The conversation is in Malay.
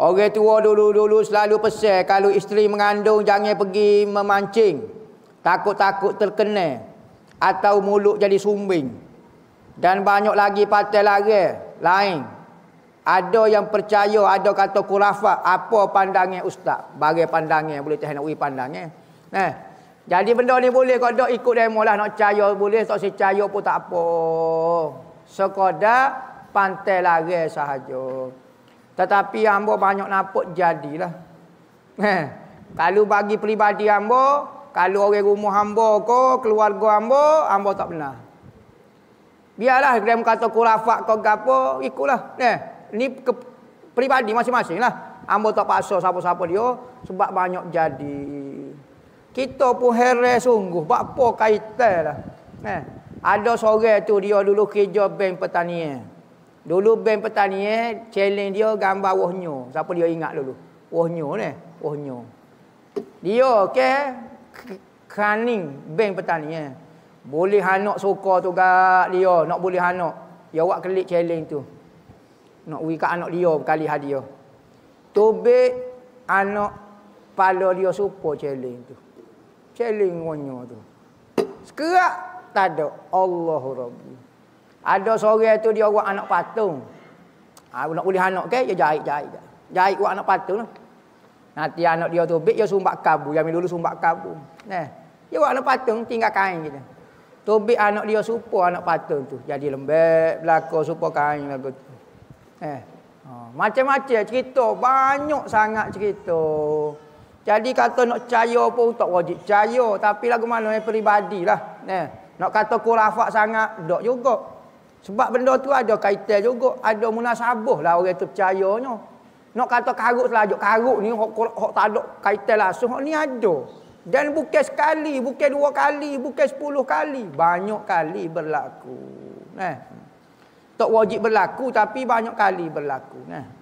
Orang tua dulu-dulu selalu pesan kalau isteri mengandung jangan pergi memancing. Takut-takut terkena atau mulut jadi sumbing. Dan banyak lagi patah lari lain. Ada yang percaya, ada kata kurafat. Apa pandangnya ustaz? Bagai pandangnya, boleh tahan ui pandangnya. Eh? Nah, jadi benda ni boleh kau dok ikut demo lah. Nak percaya boleh, tak percaya pun tak apa. Sekoda pantai lari sahaja. Tetapi hamba banyak nampak jadilah. Eh, kalau bagi peribadi hamba, kalau orang rumah hamba ke, keluarga hamba, hamba tak benar. Biarlah dia kata kurafak ke apa, ikutlah. Eh, ni ke, peribadi masing-masing lah. Hamba tak paksa siapa-siapa dia sebab banyak jadi. Kita pun heret sungguh. Buat apa kaitan lah. Eh, ada sore tu dia dulu kerja bank pertanian. Dulu band petani eh, challenge dia gambar wohnyo. Siapa dia ingat dulu? Wohnyo ni, eh? wohnyo. Dia ke okay, kaning band petani eh. Boleh anak suka tu gak dia, nak boleh anak. Dia buat klik challenge tu. Nak uri kat anak dia berkali hadiah. Tobe anak pala dia suka challenge tu. Challenge wohnyo tu. Sekerak tak ada Allahu Rabbi. Ada seorang tu dia buat anak patung. Ah ha, nak uli anak ke? Ya jahit jahit. Jahit buat anak patung lah. Nanti anak dia tu bik dia sumbat kabu. Yang dulu sumbat kabu. Nah. Dia buat anak patung tinggal kain gitu. Tobik anak dia supo anak patung tu. Jadi lembek belaka supo kain lagu tu. Eh. Ha, macam-macam cerita banyak sangat cerita. Jadi kata nak percaya pun tak wajib percaya. Tapi lagu mana yang peribadi lah. Eh. Nak kata kurafak sangat, dok juga. Sebab benda tu ada kaitan juga. Ada munasabah lah orang tu percayanya. Nak kata karut selajuk. Karut ni hok tak ada kaitan langsung. Hok ni ada. Dan bukan sekali, bukan dua kali, bukan sepuluh kali. Banyak kali berlaku. Nah. Tak wajib berlaku tapi banyak kali berlaku. Nah.